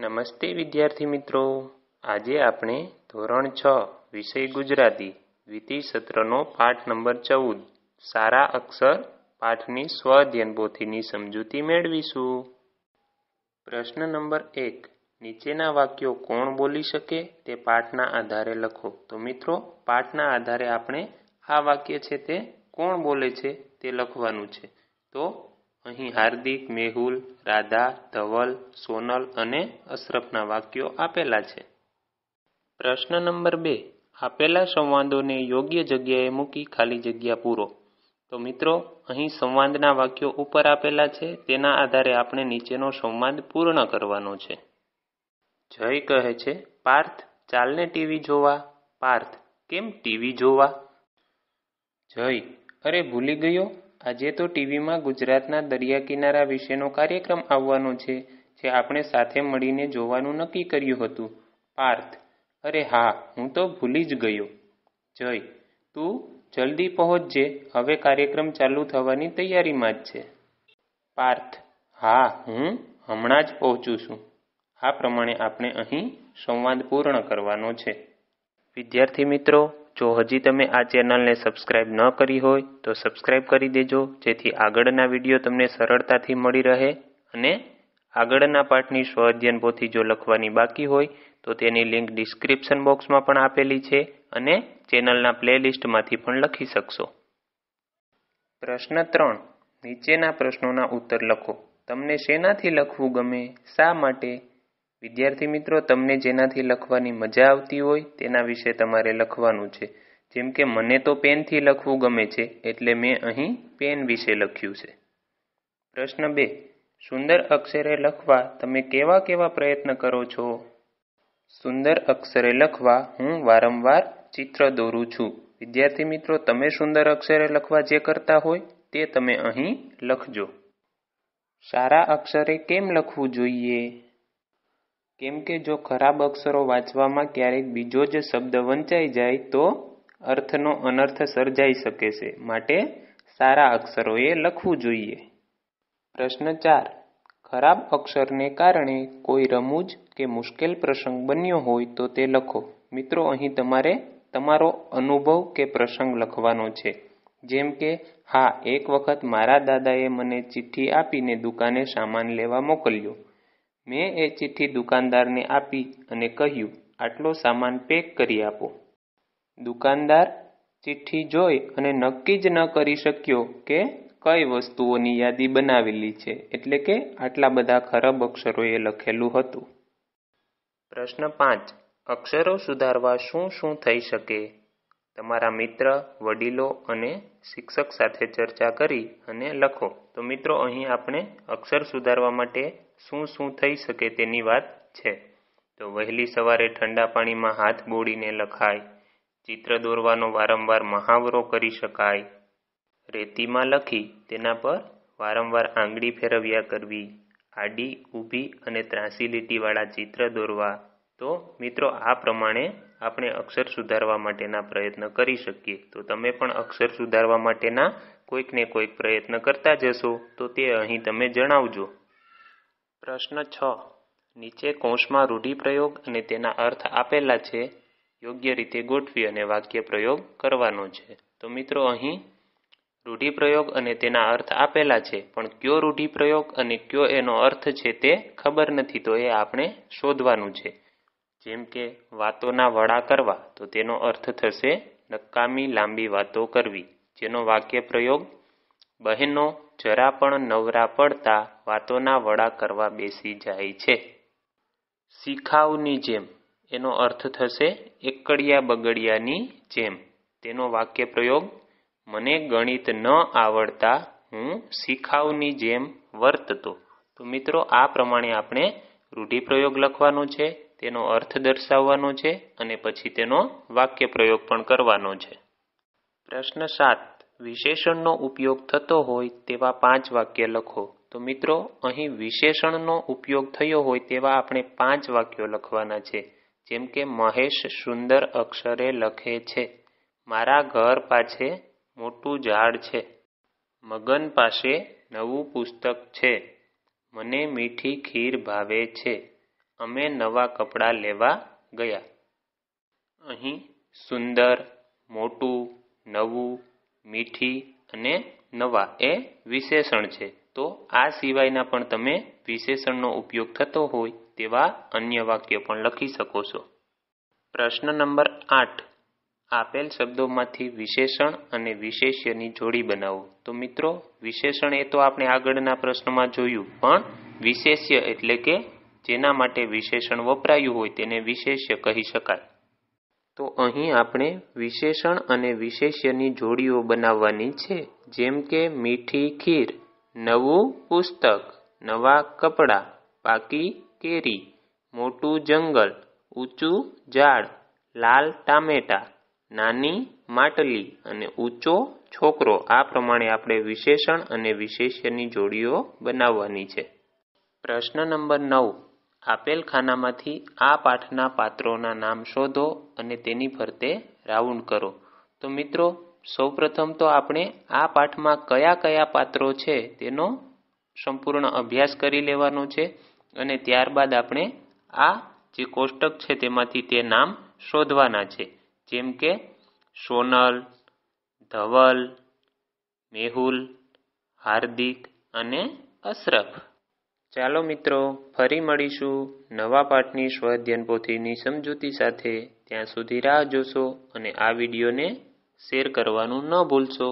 નમસ્તે વિદ્યાર્થી મિત્રો આજે આપણે ધોરણ છ વિષય ગુજરાતી દ્વિતીય સત્રનો પાઠ નંબર ચૌદ સારા અક્ષર પાઠની સ્વધ્યનપોથીની સમજૂતી મેળવીશું પ્રશ્ન નંબર એક નીચેના વાક્યો કોણ બોલી શકે તે પાઠના આધારે લખો તો મિત્રો પાઠના આધારે આપણે આ વાક્ય છે તે કોણ બોલે છે તે લખવાનું છે તો અહીં હાર્દિક મેહુલ રાધા ધવલ સોનલ અને અશરફના વાક્યો આપેલા છે પ્રશ્ન નંબર બે આપેલા સંવાદોને યોગ્ય જગ્યાએ મૂકી ખાલી જગ્યા પૂરો તો મિત્રો અહીં સંવાદના વાક્યો ઉપર આપેલા છે તેના આધારે આપણે નીચેનો સંવાદ પૂર્ણ કરવાનો છે જય કહે છે પાર્થ ચાલને ટીવી જોવા પાર્થ કેમ ટીવી જોવા જય અરે ભૂલી ગયો આજે તો ટીવીમાં ગુજરાતના દરિયા કિનારા વિશેનો કાર્યક્રમ આવવાનો છે જે આપણે સાથે મળીને જોવાનું નક્કી કર્યું હતું પાર્થ અરે હા હું તો ભૂલી જ ગયો જય તું જલ્દી પહોંચજે હવે કાર્યક્રમ ચાલુ થવાની તૈયારીમાં જ છે પાર્થ હા હું હમણાં જ પહોંચું છું આ પ્રમાણે આપણે અહીં સંવાદ પૂર્ણ કરવાનો છે વિદ્યાર્થી મિત્રો જો હજી તમે આ ચેનલને સબસ્ક્રાઇબ ન કરી હોય તો સબસ્ક્રાઇબ કરી દેજો જેથી આગળના વિડીયો તમને સરળતાથી મળી રહે અને આગળના પાઠની સ્વ સ્વઅધ્યયન પોથી જો લખવાની બાકી હોય તો તેની લિંક ડિસ્ક્રિપ્શન બોક્સમાં પણ આપેલી છે અને ચેનલના પ્લેલિસ્ટમાંથી પણ લખી શકશો પ્રશ્ન ત્રણ નીચેના પ્રશ્નોના ઉત્તર લખો તમને શેનાથી લખવું ગમે શા માટે વિદ્યાર્થી મિત્રો તમને જેનાથી લખવાની મજા આવતી હોય તેના વિશે તમારે લખવાનું છે જેમ કે મને તો પેનથી લખવું ગમે છે એટલે મેં અહીં પેન વિશે લખ્યું છે પ્રશ્ન બે સુંદર અક્ષરે લખવા તમે કેવા કેવા પ્રયત્ન કરો છો સુંદર અક્ષરે લખવા હું વારંવાર ચિત્ર દોરું છું વિદ્યાર્થી મિત્રો તમે સુંદર અક્ષરે લખવા જે કરતા હોય તે તમે અહીં લખજો સારા અક્ષરે કેમ લખવું જોઈએ કેમ કે જો ખરાબ અક્ષરો વાંચવામાં ક્યારેક બીજો જ શબ્દ વંચાઈ જાય તો અર્થનો અનર્થ સર્જાઈ શકે છે માટે સારા અક્ષરોએ લખવું જોઈએ પ્રશ્ન ચાર ખરાબ અક્ષરને કારણે કોઈ રમૂજ કે મુશ્કેલ પ્રસંગ બન્યો હોય તો તે લખો મિત્રો અહીં તમારે તમારો અનુભવ કે પ્રસંગ લખવાનો છે જેમ કે હા એક વખત મારા દાદાએ મને ચિઠ્ઠી આપીને દુકાને સામાન લેવા મોકલ્યો મેં એ ચિઠ્ઠી દુકાનદારને આપી અને કહ્યું આટલો સામાન પેક કરી આપો દુકાનદાર ચિઠ્ઠી જોઈ અને નક્કી જ ન કરી શક્યો કે કઈ વસ્તુઓની યાદી બનાવેલી છે એટલે કે આટલા બધા ખરાબ અક્ષરોએ લખેલું હતું પ્રશ્ન પાંચ અક્ષરો સુધારવા શું શું થઈ શકે તમારા મિત્ર વડીલો અને શિક્ષક સાથે ચર્ચા કરી અને લખો તો મિત્રો અહીં આપણે અક્ષર સુધારવા માટે શું શું થઈ શકે તેની વાત છે તો વહેલી સવારે ઠંડા પાણીમાં હાથ બોળીને લખાય ચિત્ર દોરવાનો વારંવાર મહાવરો કરી શકાય રેતીમાં લખી તેના પર વારંવાર આંગળી ફેરવ્યા કરવી આડી ઊભી અને ત્રાસી લીટીવાળા ચિત્ર દોરવા તો મિત્રો આ પ્રમાણે આપણે અક્ષર સુધારવા માટેના પ્રયત્ન કરી શકીએ તો તમે પણ અક્ષર સુધારવા માટેના કોઈકને કોઈક પ્રયત્ન કરતા જશો તો તે અહીં તમે જણાવજો પ્રશ્ન છ નીચે કોષમાં રૂઢિપ્રયોગ અને તેના અર્થ આપેલા છે યોગ્ય રીતે ગોઠવી અને વાક્ય પ્રયોગ કરવાનો છે તો મિત્રો અહીં રૂઢિપ્રયોગ અને તેના અર્થ આપેલા છે પણ કયો રૂઢિપ્રયોગ અને કયો એનો અર્થ છે તે ખબર નથી તો એ આપણે શોધવાનું છે જેમ કે વાતોના વડા કરવા તો તેનો અર્થ થશે નકામી લાંબી વાતો કરવી જેનો વાક્ય પ્રયોગ બહેનો જરા પણ નવરા પડતા વાતોના વડા કરવા બેસી જાય છે શિખાઉની જેમ એનો અર્થ થશે એકડિયા બગડિયાની જેમ તેનો વાક્ય પ્રયોગ મને ગણિત ન આવડતા હું શિખાઉની જેમ વર્તતો તો મિત્રો આ પ્રમાણે આપણે રૂઢિપ્રયોગ લખવાનો છે તેનો અર્થ દર્શાવવાનો છે અને પછી તેનો વાક્ય પ્રયોગ પણ કરવાનો છે પ્રશ્ન સાત વિશેષણનો ઉપયોગ થતો હોય તેવા પાંચ વાક્ય લખો તો મિત્રો અહીં વિશેષણનો ઉપયોગ થયો હોય તેવા આપણે પાંચ વાક્યો લખવાના છે જેમ કે મહેશ સુંદર અક્ષરે લખે છે મારા ઘર પાસે મોટું ઝાડ છે મગન પાસે નવું પુસ્તક છે મને મીઠી ખીર ભાવે છે અમે નવા કપડાં લેવા ગયા અહીં સુંદર મોટું નવું મીઠી અને નવા એ વિશેષણ છે તો આ સિવાયના પણ તમે વિશેષણનો ઉપયોગ થતો હોય તેવા અન્ય વાક્ય પણ લખી શકો છો પ્રશ્ન નંબર આઠ આપેલ શબ્દોમાંથી વિશેષણ અને વિશેષ્યની જોડી બનાવો તો મિત્રો વિશેષણ એ તો આપણે આગળના પ્રશ્નમાં જોયું પણ વિશેષ્ય એટલે કે જેના માટે વિશેષણ વપરાયું હોય તેને વિશેષ્ય કહી શકાય તો અહીં આપણે વિશેષણ અને વિશેષ્યની જોડીઓ બનાવવાની છે જેમ કે મીઠી ખીર નવું પુસ્તક નવા કપડાં પાકી કેરી મોટું જંગલ ઊંચું ઝાડ લાલ ટામેટા નાની માટલી અને ઊંચો છોકરો આ પ્રમાણે આપણે વિશેષણ અને વિશેષ્યની જોડીઓ બનાવવાની છે પ્રશ્ન નંબર નવ આપેલ ખાનામાંથી આ પાઠના પાત્રોના નામ શોધો અને તેની ફરતે રાઉન્ડ કરો તો મિત્રો સૌપ્રથમ તો આપણે આ પાઠમાં કયા કયા પાત્રો છે તેનો સંપૂર્ણ અભ્યાસ કરી લેવાનો છે અને ત્યારબાદ આપણે આ જે કોષ્ટક છે તેમાંથી તે નામ શોધવાના છે જેમ કે સોનલ ધવલ મેહુલ હાર્દિક અને અશરફ ચાલો મિત્રો ફરી મળીશું નવા પાઠની સ્વઅધ્યયન પોથીની સમજૂતી સાથે ત્યાં સુધી રાહ જોશો અને આ વિડીયોને શેર કરવાનું ન ભૂલશો